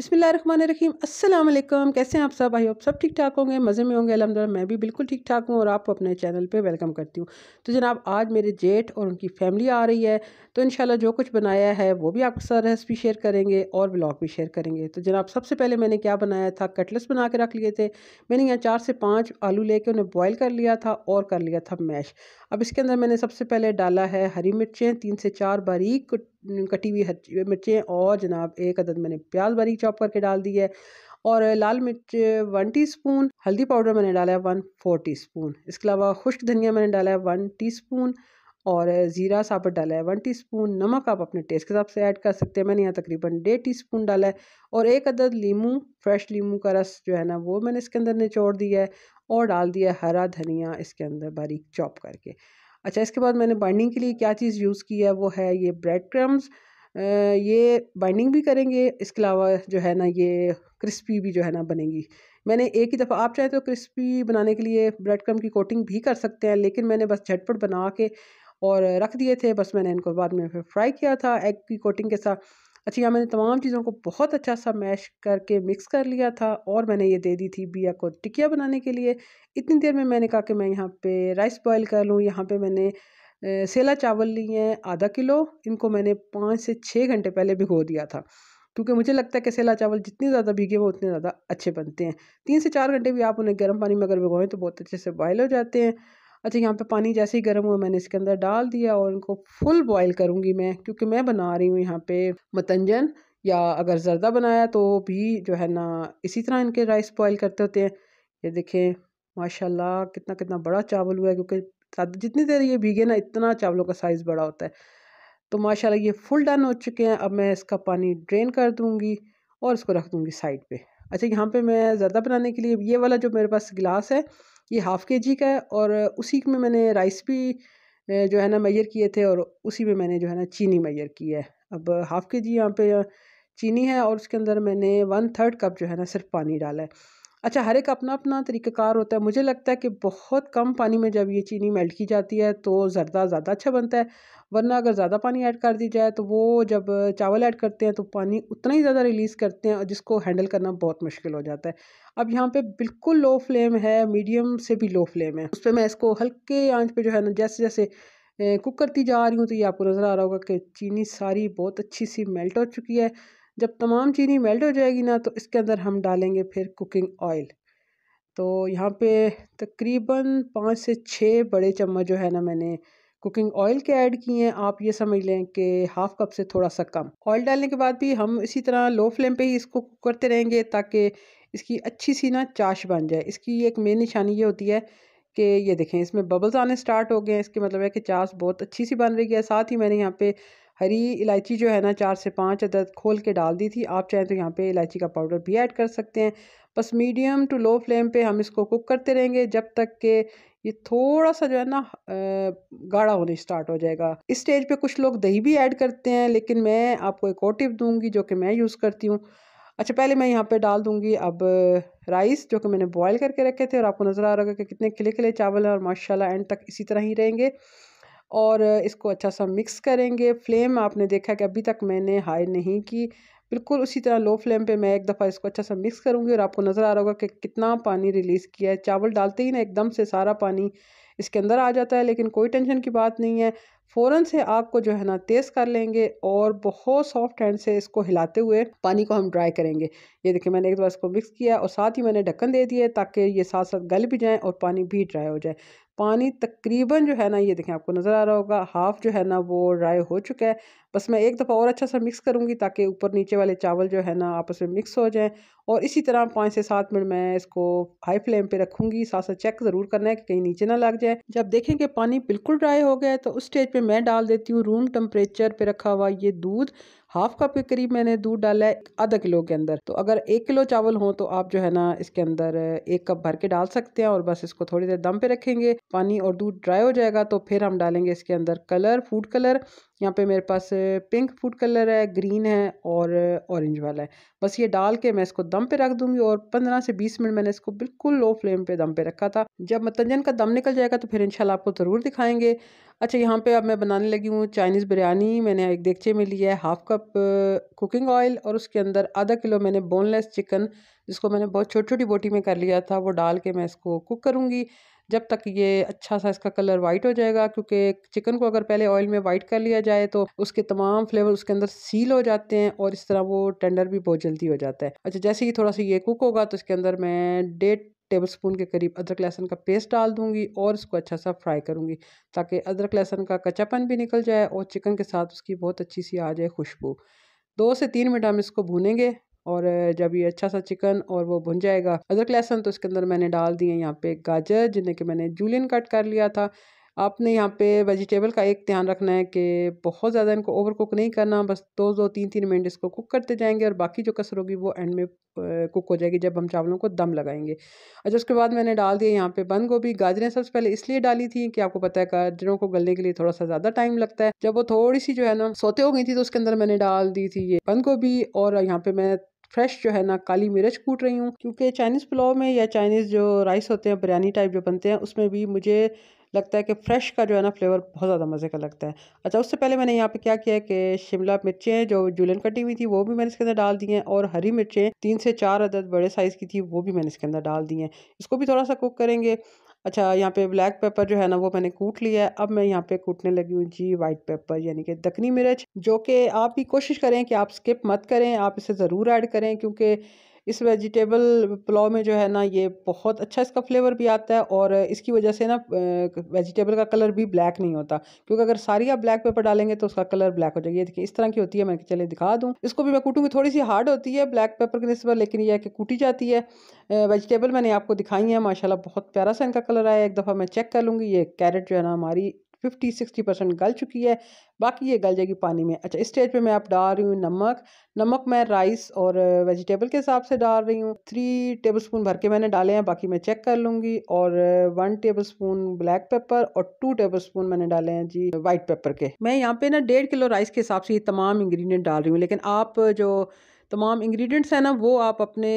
बिसमीम अस्सलाम कैसे हैं आप सब आई होप सब ठीक ठाक होंगे मज़े में होंगे अलहमदिल्ला मैं भी बिल्कुल ठीक ठाक हूँ और आपको अपने चैनल पे वेलकम करती हूँ तो जनाब आज मेरे जेठ और उनकी फैमिली आ रही है तो इन जो कुछ बनाया है वो भी आपके साथ रेसिपी शेयर करेंगे और ब्लॉग भी शेयर करेंगे तो जनाब सबसे पहले मैंने क्या बनाया था कटलेट्स बना के रख लिए थे मैंने यहाँ चार से पाँच आलू कर उन्हें बॉयल कर लिया था और कर लिया था मैश अब इसके अंदर मैंने सबसे पहले डाला है हरी मिर्चें तीन से चार बारीक कटी हुई हरी मिर्चें और जनाब एक अदद मैंने प्याज बारीक चॉप करके डाल दी है और लाल मिर्च वन टीस्पून हल्दी पाउडर मैंने डाला है वन फोर टीस्पून इसके अलावा खुश्क धनिया मैंने डाला है वन टीस्पून और ज़ीरा साबुत डाला है वन टीस्पून नमक आप अपने टेस्ट के हिसाब से ऐड कर सकते हैं मैंने यहाँ तकरीबन डेढ़ टीस्पून डाला है और एक अदद लीमू फ्रेश लीमू का रस जो है ना वो मैंने इसके अंदर निचोड़ दिया है और डाल दिया हरा धनिया इसके अंदर बारीक चॉप करके अच्छा इसके बाद मैंने बाइंडिंग के लिए क्या चीज़ यूज़ की है वो है ये ब्रेड क्रम्स ये बाइंडिंग भी करेंगे इसके अलावा जो है ना ये क्रिस्पी भी जो है ना बनेगी मैंने एक ही दफ़ा आप चाहे तो क्रिस्पी बनाने के लिए ब्रेड क्रम की कोटिंग भी कर सकते हैं लेकिन मैंने बस झटपट बना के और रख दिए थे बस मैंने इनको बाद में फिर फ्राई किया था एग की कोटिंग के साथ अच्छा यहाँ मैंने तमाम चीज़ों को बहुत अच्छा सा मैश करके मिक्स कर लिया था और मैंने ये दे दी थी बिया को टिकिया बनाने के लिए इतनी देर में मैंने कहा कि मैं यहाँ पे राइस बॉयल कर लूँ यहाँ पे मैंने सेला चावल लिए हैं आधा किलो इनको मैंने पाँच से छः घंटे पहले भिगो दिया था क्योंकि मुझे लगता है कि सेला चावल जितने ज़्यादा भीगे वो उतने ज़्यादा अच्छे बनते हैं तीन से चार घंटे भी आप उन्हें गर्म पानी में अगर भिगोएं तो बहुत अच्छे से बॉयल हो जाते हैं अच्छा यहाँ पे पानी जैसे ही गर्म हुआ मैंने इसके अंदर डाल दिया और इनको फुल बॉईल करूँगी मैं क्योंकि मैं बना रही हूँ यहाँ पे मतंजन या अगर जर्दा बनाया तो भी जो है ना इसी तरह इनके राइस बॉईल करते होते हैं ये देखें माशाल्लाह कितना कितना बड़ा चावल हुआ है क्योंकि जितनी देर ये भीगे ना इतना चावलों का साइज़ बड़ा होता है तो माशाला ये फुल डन हो चुके हैं अब मैं इसका पानी ड्रेन कर दूँगी और इसको रख दूँगी साइड पर अच्छा यहाँ पर मैं जरदा बनाने के लिए ये वाला जो मेरे पास गिलास है ये हाफ़ के जी का है और उसी में मैंने राइस भी जो है ना मैयर किए थे और उसी में मैंने जो है ना चीनी मैयर की है अब हाफ़ के जी यहाँ पे चीनी है और उसके अंदर मैंने वन थर्ड कप जो है ना सिर्फ पानी डाला है अच्छा हर एक अपना अपना तरीक़ाकार होता है मुझे लगता है कि बहुत कम पानी में जब ये चीनी मेल्ट की जाती है तो ज़रदा ज़्यादा अच्छा बनता है वरना अगर ज़्यादा पानी ऐड कर दी जाए तो वो जब चावल ऐड करते हैं तो पानी उतना ही ज़्यादा रिलीज़ करते हैं और जिसको हैंडल करना बहुत मुश्किल हो जाता है अब यहाँ पे बिल्कुल लो फ्लेम है मीडियम से भी लो फ्लेम है उस पर मैं इसको हल्के आंच पे जो है ना जैसे जैसे कुक करती जा रही हूँ तो ये आपको नज़र आ रहा होगा कि चीनी सारी बहुत अच्छी सी मेल्ट हो चुकी है जब तमाम चीनी मेल्ट हो जाएगी ना तो इसके अंदर हम डालेंगे फिर कुकिंग ऑयल तो यहाँ पे तकरीबन पाँच से छः बड़े चम्मच जो है ना मैंने कुकिंग ऑयल के ऐड किए हैं आप ये समझ लें कि हाफ़ कप से थोड़ा सा कम ऑयल डालने के बाद भी हम इसी तरह लो फ्लेम पे ही इसको कुक करते रहेंगे ताकि इसकी अच्छी सी ना चाश बन जाए इसकी एक मेन निशानी ये होती है कि ये देखें इसमें बबल्स आने स्टार्ट हो गए हैं इसके मतलब है कि चाश बहुत अच्छी सी बन रही है साथ ही मैंने यहाँ पर हरी इलायची जो है ना चार से पाँच अदद खोल के डाल दी थी आप चाहें तो यहाँ पे इलायची का पाउडर भी ऐड कर सकते हैं बस मीडियम टू लो फ्लेम पे हम इसको कुक करते रहेंगे जब तक के ये थोड़ा सा जो है ना गाढ़ा होने स्टार्ट हो जाएगा इस स्टेज पे कुछ लोग दही भी ऐड करते हैं लेकिन मैं आपको एक और टिप दूंगी जो कि मैं यूज़ करती हूँ अच्छा पहले मैं यहाँ पे डाल दूंगी अब राइस जो कि मैंने बॉईल करके रखे थे और आपको नज़र आ रहा होगा कि कितने खिले खिले चावल हैं और माशाल्लाह एंड तक इसी तरह ही रहेंगे और इसको अच्छा सा मिक्स करेंगे फ्लेम आपने देखा कि अभी तक मैंने हाई नहीं की बिल्कुल उसी तरह लो फ्लेम पे मैं एक दफ़ा इसको अच्छा सा मिक्स करूँगी और आपको नज़र आ रहा होगा कि कितना पानी रिलीज़ किया है चावल डालते ही ना एकदम से सारा पानी इसके अंदर आ जाता है लेकिन कोई टेंशन की बात नहीं है फ़ौर से आपको जो है ना तेज़ कर लेंगे और बहुत सॉफ्ट हैंड से इसको हिलाते हुए पानी को हम ड्राई करेंगे ये देखिए मैंने एक बार इसको मिक्स किया और साथ ही मैंने ढक्कन दे दिया ताकि ये साथ साथ गल भी जाएँ और पानी भी ड्राई हो जाए पानी तकरीबन जो है ना ये देखें आपको नज़र आ रहा होगा हाफ़ जो है ना वो ड्राई हो चुका है बस मैं एक दफ़ा और अच्छा सा मिक्स करूँगी ताकि ऊपर नीचे वाले चावल जो है ना आपस में मिक्स हो जाएँ और इसी तरह पाँच से सात मिनट मैं इसको हाई फ्लेम पे रखूँगी साथ साथ चेक ज़रूर करना है कि कहीं नीचे ना लग जाए जब देखें कि पानी बिल्कुल ड्राई हो गया है तो उस स्टेज पर मैं डाल देती हूँ रूम टेम्परेचर पर रखा हुआ ये दूध हाफ कप के करीब मैंने दूध डाला है आधा किलो के अंदर तो अगर एक किलो चावल हो तो आप जो है ना इसके अंदर एक कप भर के डाल सकते हैं और बस इसको थोड़ी देर दम पे रखेंगे पानी और दूध ड्राई हो जाएगा तो फिर हम डालेंगे इसके अंदर कलर फूड कलर यहाँ पे मेरे पास पिंक फूड कलर है ग्रीन है और ऑरेंज वाला है बस ये डाल के मैं इसको दम पे रख दूंगी और 15 से 20 मिनट मैंने इसको बिल्कुल लो फ्लेम पे दम पे रखा था जब मतंजन का दम निकल जाएगा तो फिर इंशाल्लाह आपको ज़रूर दिखाएंगे अच्छा यहाँ पे अब मैं बनाने लगी हूँ चाइनीज़ बिरयानी मैंने एक देखचे में लिया है हाफ़ कप कुकिंग ऑयल और उसके अंदर आधा किलो मैंने बोनलेस चिकन जिसको मैंने बहुत छोटी छोटी बोटी में कर लिया था वो डाल के मैं इसको कुक करूँगी जब तक ये अच्छा सा इसका कलर वाइट हो जाएगा क्योंकि चिकन को अगर पहले ऑयल में वाइट कर लिया जाए तो उसके तमाम फ्लेवर उसके अंदर सील हो जाते हैं और इस तरह वो टेंडर भी बहुत जल्दी हो जाता है अच्छा जैसे ही थोड़ा सा ये कुक होगा तो इसके अंदर मैं डेढ़ टेबल स्पून के करीब अदरक लहसन का पेस्ट डाल दूंगी और इसको अच्छा सा फ्राई करूंगी ताकि अदरक लहसन का कच्चापन भी निकल जाए और चिकन के साथ उसकी बहुत अच्छी सी आ जाए खुशबू दो से तीन मिनट हम इसको भूनेंगे और जब ये अच्छा सा चिकन और वो भुन जाएगा अदरक लहसुन तो इसके अंदर मैंने डाल दिए यहाँ पे गाजर जिन्हें कि मैंने जूलियन कट कर लिया था आपने यहाँ पे वेजिटेबल का एक ध्यान रखना है कि बहुत ज़्यादा इनको ओवर कुक नहीं करना बस दो दो तीन तीन मिनट इसको कुक करते जाएंगे और बाकी जो कसर होगी वो एंड में कुक हो जाएगी जब हम चावलों को दम लगाएंगे अच्छा उसके बाद मैंने डाल दिया यहाँ पे बंद गोभी गाजरें सबसे पहले इसलिए डाली थी कि आपको पता है गाजरों को गलने के लिए थोड़ा सा ज़्यादा टाइम लगता है जब वो थोड़ी सी जो है ना सोते हो गई थी तो उसके अंदर मैंने डाल दी थी ये बंद गोभी और यहाँ पर मैं फ्रेश जो है ना काली मिर्च कूट रही हूँ क्योंकि चाइनीज़ पुलाव में या चाइनीज़ जो राइस होते हैं बिरयानी टाइप जो बनते हैं उसमें भी मुझे लगता है कि फ्रेश का जो है ना फ्लेवर बहुत ज़्यादा मज़े का लगता है अच्छा उससे पहले मैंने यहाँ पे क्या किया है कि शिमला मिर्चें जो जुलन कटी हुई थी वो भी मैंने इसके अंदर डाल दी हैं और हरी मिर्चें तीन से चार अदद बड़े साइज़ की थी वो भी मैंने इसके अंदर डाल दी हैं इसको भी थोड़ा सा कुक करेंगे अच्छा यहाँ पे ब्लैक पेपर जो है ना वो मैंने कूट लिया है अब मैं यहाँ पे कूटने लगी हूँ जी वाइट पेपर यानी कि दखनी मिर्च जो कि आप भी कोशिश करें कि आप स्किप मत करें आप इसे ज़रूर ऐड करें क्योंकि इस वेजिटेबल पुलाव में जो है ना ये बहुत अच्छा इसका फ्लेवर भी आता है और इसकी वजह से ना वेजिटेबल का कलर भी ब्लैक नहीं होता क्योंकि अगर सारी आप ब्लैक पेपर डालेंगे तो उसका कलर ब्लैक हो जाएगी देखिए इस तरह की होती है मैं चले दिखा दूँ इसको भी मैं कूटूँगी थोड़ी सी हार्ड होती है ब्लैक पेपर के नस्बत लेकिन यह है कि कूटी जाती है वेजिटेबल मैंने आपको दिखाई है माशाला बहुत प्यारा सा इनका कलर आया एक दफ़ा मैं चेक कर लूँगी ये कैरेट जो है ना हमारी फिफ्टी सिक्सटी परसेंट गल चुकी है बाकी ये गल जाएगी पानी में अच्छा इस स्टेज पे मैं आप डाल रही हूँ नमक नमक मैं राइस और वेजिटेबल के हिसाब से डाल रही हूँ थ्री टेबल स्पून भर के मैंने डाले हैं बाकी मैं चेक कर लूँगी और one tablespoon black pepper और टू टेबल स्पून मैंने डाले हैं जी वाइट पेपर के मैं यहाँ पे ना डेढ़ किलो राइस के हिसाब से ये तमाम इंग्रीडियंट डाल रही हूँ लेकिन आप जो तमाम इंग्रेडिएंट्स हैं ना वो आप अपने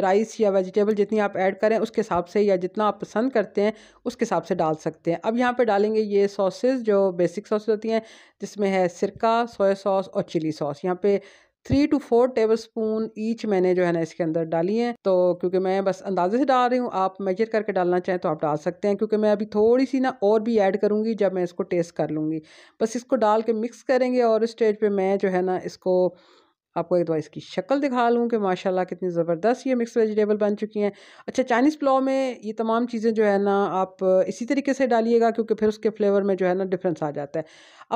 राइस या वेजिटेबल जितनी आप ऐड करें उसके हिसाब से या जितना आप पसंद करते हैं उसके हिसाब से डाल सकते हैं अब यहाँ पे डालेंगे ये सॉसेज जो बेसिक सॉसेज होती हैं जिसमें है सिरका सोया सॉस और चिली सॉस यहाँ पे three to four tablespoon each मैंने जो है ना इसके अंदर डाली है तो क्योंकि मैं बस अंदाजे से डाल रही हूँ आप मेजर करके डालना चाहें तो आप डाल सकते हैं क्योंकि मैं अभी थोड़ी सी ना और भी ऐड करूँगी जब मैं इसको टेस्ट कर लूँगी बस इसको डाल के मिक्स करेंगे और इस स्टेज पे मैं जो है ना इसको आपको एक बार इसकी शक्ल दिखा लूँ कि माशाल्लाह कितनी ज़बरदस्त ये मिक्स वेजिटेबल बन चुकी हैं अच्छा चाइनीज़ पुलाव में ये तमाम चीज़ें जो है ना आप इसी तरीके से डालिएगा क्योंकि फिर उसके फ्लेवर में जो है ना डिफरेंस आ जाता है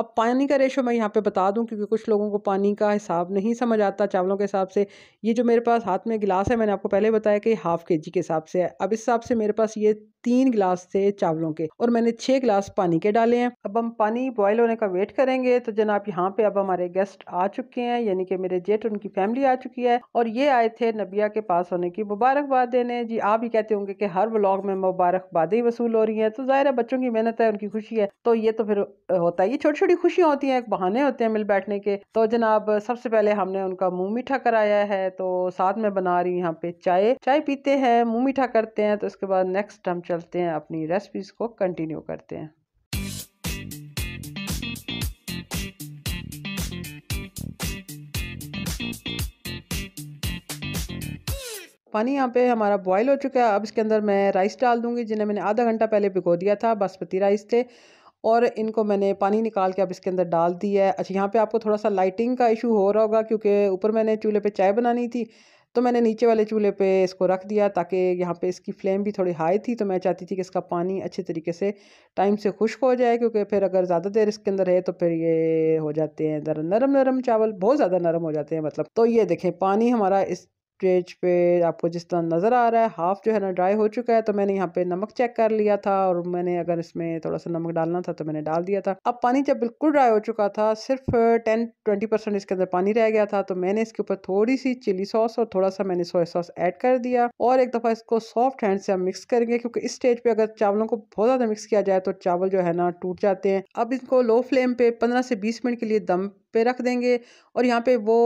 अब पानी का रेशो मैं यहाँ पे बता दूँ क्योंकि कुछ लोगों को पानी का हिसाब नहीं समझ आता चावलों के हिसाब से ये जो मेरे पास हाथ में गिलास है मैंने आपको पहले बताया कि हाफ़ के जी के हिसाब से है अब इस हिसाब से मेरे पास ये तीन गिलास थे चावलों के और मैंने छह गिलास पानी के डाले हैं अब हम पानी बॉयल होने का वेट करेंगे तो जनाब यहाँ पे अब हमारे गेस्ट आ चुके हैं यानी कि मेरे जेठ उनकी फैमिली आ चुकी है और ये आए थे नबिया के पास होने की मुबारकबाद देने जी आप ही कहते होंगे की हर ब्लॉग में मुबारकबादे वसूल हो रही है तो ज़ाहिर है बच्चों की मेहनत है उनकी खुशी है तो ये तो फिर होता है ये छोटी छोटी खुशियाँ होती है एक बहाने होते हैं मिल बैठने के तो जनाब सबसे पहले हमने उनका मुँह मीठा कराया है तो साथ में बना रही यहाँ पे चाय चाय पीते हैं मुँह मीठा करते हैं तो इसके बाद नेक्स्ट हम चल चलते हैं अपनी रेसिपीज़ को कंटिन्यू करते हैं पानी यहाँ पे हमारा बॉयल हो चुका है अब इसके अंदर मैं राइस डाल दूंगी जिन्हें मैंने आधा घंटा पहले भिगो दिया था बासमती राइस थे और इनको मैंने पानी निकाल के अब इसके अंदर डाल दिया है अच्छा यहाँ पे आपको थोड़ा सा लाइटिंग का इशू हो रहा होगा क्योंकि ऊपर मैंने चूल्हे पे चाय बनानी थी तो मैंने नीचे वाले चूल्हे पे इसको रख दिया ताकि यहाँ पे इसकी फ्लेम भी थोड़ी हाई थी तो मैं चाहती थी कि इसका पानी अच्छे तरीके से टाइम से खुश्क हो जाए क्योंकि फिर अगर ज़्यादा देर इसके अंदर है तो फिर ये हो जाते हैं नरम नरम चावल बहुत ज़्यादा नरम हो जाते हैं मतलब तो ये देखें पानी हमारा इस स्टेज पे आपको जिस तरह नज़र आ रहा है हाफ़ जो है ना ड्राई हो चुका है तो मैंने यहाँ पे नमक चेक कर लिया था और मैंने अगर इसमें थोड़ा सा नमक डालना था तो मैंने डाल दिया था अब पानी जब बिल्कुल ड्राई हो चुका था सिर्फ टेन ट्वेंटी परसेंट इसके अंदर पानी रह गया था तो मैंने इसके ऊपर थोड़ी सी चिली सॉस और थोड़ा सा मैंने सोया सॉस ऐड कर दिया और एक दफ़ा इसको सॉफ्ट हैंड से हम मिक्स करेंगे क्योंकि इस स्टेज पर अगर चावलों को बहुत ज़्यादा मिक्स किया जाए तो चावल जो है ना टूट जाते हैं अब इनको लो फ्लेम पे पंद्रह से बीस मिनट के लिए दम पे रख देंगे और यहाँ पे वो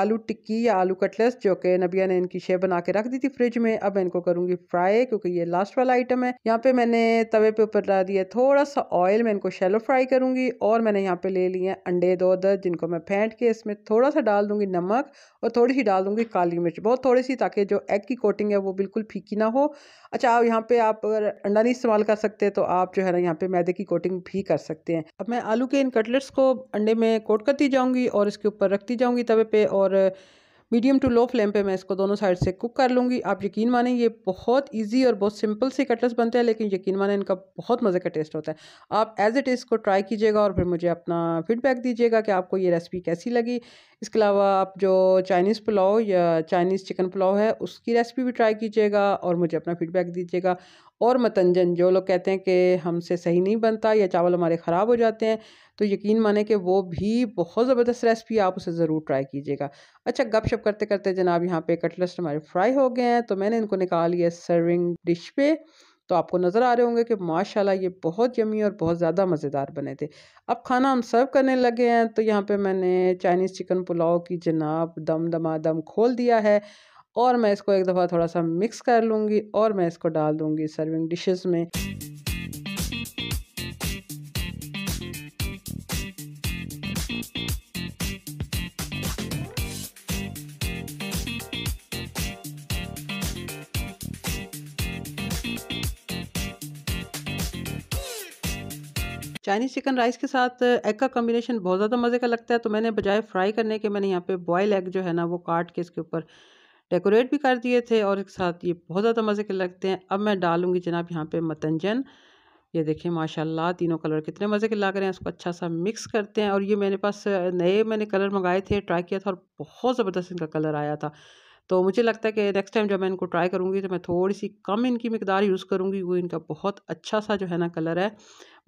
आलू टिक्की या आलू कटलेट्स जो कि नबिया ने इनकी शेप बना के रख दी थी फ्रिज में अब मैं इनको करूँगी फ्राई क्योंकि ये लास्ट वाला आइटम है यहाँ पे मैंने तवे पे ऊपर डाल दिया थोड़ा सा ऑयल मैं इनको शेलो फ्राई करूँगी और मैंने यहाँ पे ले लिए अंडे दो दर्ज जिनको मैं फेंट के इसमें थोड़ा सा डाल दूँगी नमक और थोड़ी सी डाल दूँगी काली मिर्च बहुत थोड़ी सी ताकि जो एग की कोटिंग है वो बिल्कुल फीकी ना हो अच्छा आप यहाँ पर आप अगर अंडा नहीं इस्तेमाल कर सकते तो आप जो है ना यहाँ पर मैदे की कोटिंग भी कर सकते हैं अब मैं आलू के इन कटलेट्स को अंडे में कोट करती जाऊँगी और इसके ऊपर रखती जाऊंगी तवे पे और मीडियम टू लो फ्लेम पे मैं इसको दोनों साइड से कुक कर लूँगी आप यकीन माने ये बहुत इजी और बहुत सिंपल से कटलेस बनते हैं लेकिन यकीन माने इनका बहुत मज़े का टेस्ट होता है आप एज़ इट इज़ को ट्राई कीजिएगा और फिर मुझे अपना फीडबैक दीजिएगा कि आपको ये रेसिपी कैसी लगी इसके अलावा आप जो चाइनीज़ पुलाव या चाइनीज़ चिकन पुलाव है उसकी रेसिपी भी ट्राई कीजिएगा और मुझे अपना फीडबैक दीजिएगा और मतंजन जो लोग कहते हैं कि हमसे सही नहीं बनता या चावल हमारे ख़राब हो जाते हैं तो यकीन माने कि वो भी बहुत ज़बरदस्त रेसिपी आप उसे ज़रूर ट्राई कीजिएगा अच्छा गपशप करते करते जनाब यहाँ पे कटलेट्स हमारे फ्राई हो गए हैं तो मैंने इनको निकाल लिया सर्विंग डिश पे तो आपको नज़र आ रहे होंगे कि माशाल्लाह ये बहुत यमी और बहुत ज़्यादा मज़ेदार बने थे अब खाना हम सर्व करने लगे हैं तो यहाँ पर मैंने चाइनीज़ चिकन पुलाव की जनाब दम दमा दम खोल दिया है और मैं इसको एक दफ़ा थोड़ा सा मिक्स कर लूँगी और मैं इसको डाल दूँगी सर्विंग डिशेस में चाइनीज़ चिकन राइस के साथ एग का कॉम्बिनेशन बहुत ज़्यादा मज़े का लगता है तो मैंने बजाय फ्राई करने के मैंने यहाँ पे बॉयल एग जो है ना वो काट के इसके ऊपर डेकोरेट भी कर दिए थे और एक साथ ये बहुत ज़्यादा मज़े के लगते हैं अब मैं डालूँगी जनाब यहाँ पे मतंजन ये देखिए माशाल्लाह तीनों कलर कितने मज़े के लग रहे हैं उसको अच्छा सा मिक्स करते हैं और ये मेरे पास नए मैंने कलर मंगाए थे ट्राई किया था और बहुत ज़बरदस्त इनका कलर आया था तो मुझे लगता है कि नेक्स्ट टाइम जब मैं इनको ट्राई करूँगी तो मैं थोड़ी सी कम इनकी मकदार यूज़ करूँगी वो इनका बहुत अच्छा सा जो है ना कलर है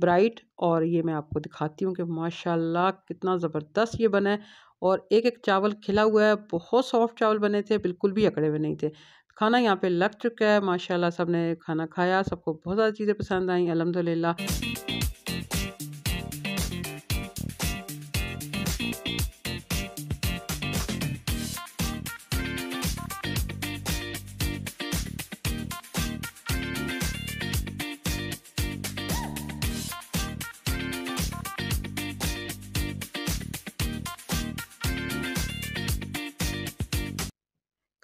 ब्राइट और ये मैं आपको दिखाती हूँ कि माशाला कितना ज़बरदस्त ये बना है और एक एक चावल खिला हुआ है बहुत सॉफ्ट चावल बने थे बिल्कुल भी अकड़े हुए नहीं थे खाना यहाँ पे लग चुका है माशाल्लाह सबने खाना खाया सबको बहुत ज़्यादा चीज़ें पसंद आई अलहमदिल्ला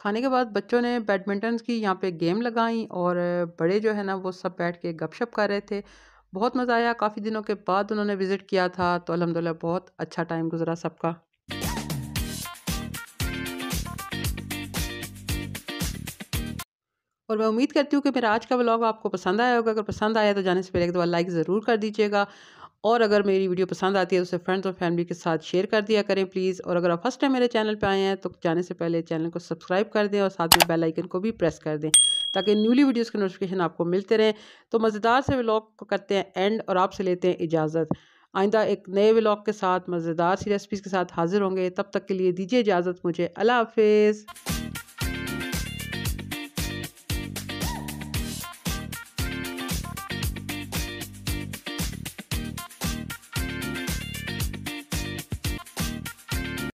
खाने के बाद बच्चों ने बैडमिंटन की यहाँ पे गेम लगाई और बड़े जो है ना वो सब बैठ के गपशप कर रहे थे बहुत मज़ा आया काफ़ी दिनों के बाद उन्होंने विज़िट किया था तो अलहमदिल्ला बहुत अच्छा टाइम गुजरा सबका और मैं उम्मीद करती हूँ कि मेरा आज का ब्लॉग आपको पसंद आया होगा अगर पसंद आया तो जाने से पहले एक दो लाइक ज़रूर कर दीजिएगा और अगर मेरी वीडियो पसंद आती है तो उसे फ्रेंड्स और फैमिली के साथ शेयर कर दिया करें प्लीज़ और अगर आप फर्स्ट टाइम मेरे चैनल पर आए हैं तो जाने से पहले चैनल को सब्सक्राइब कर दें और साथ में बेल आइकन को भी प्रेस कर दें ताकि न्यूली वीडियोस के नोटिफिकेशन आपको मिलते रहें तो मज़ेदार से व्लॉग को करते हैं एंड और आपसे लेते हैं इजाज़त आइंदा एक नए व्लॉग के साथ मज़ेदार सी रेसिपीज़ के साथ हाज़िर होंगे तब तक के लिए दीजिए इजाज़त मुझे अल्लाह हाफिज़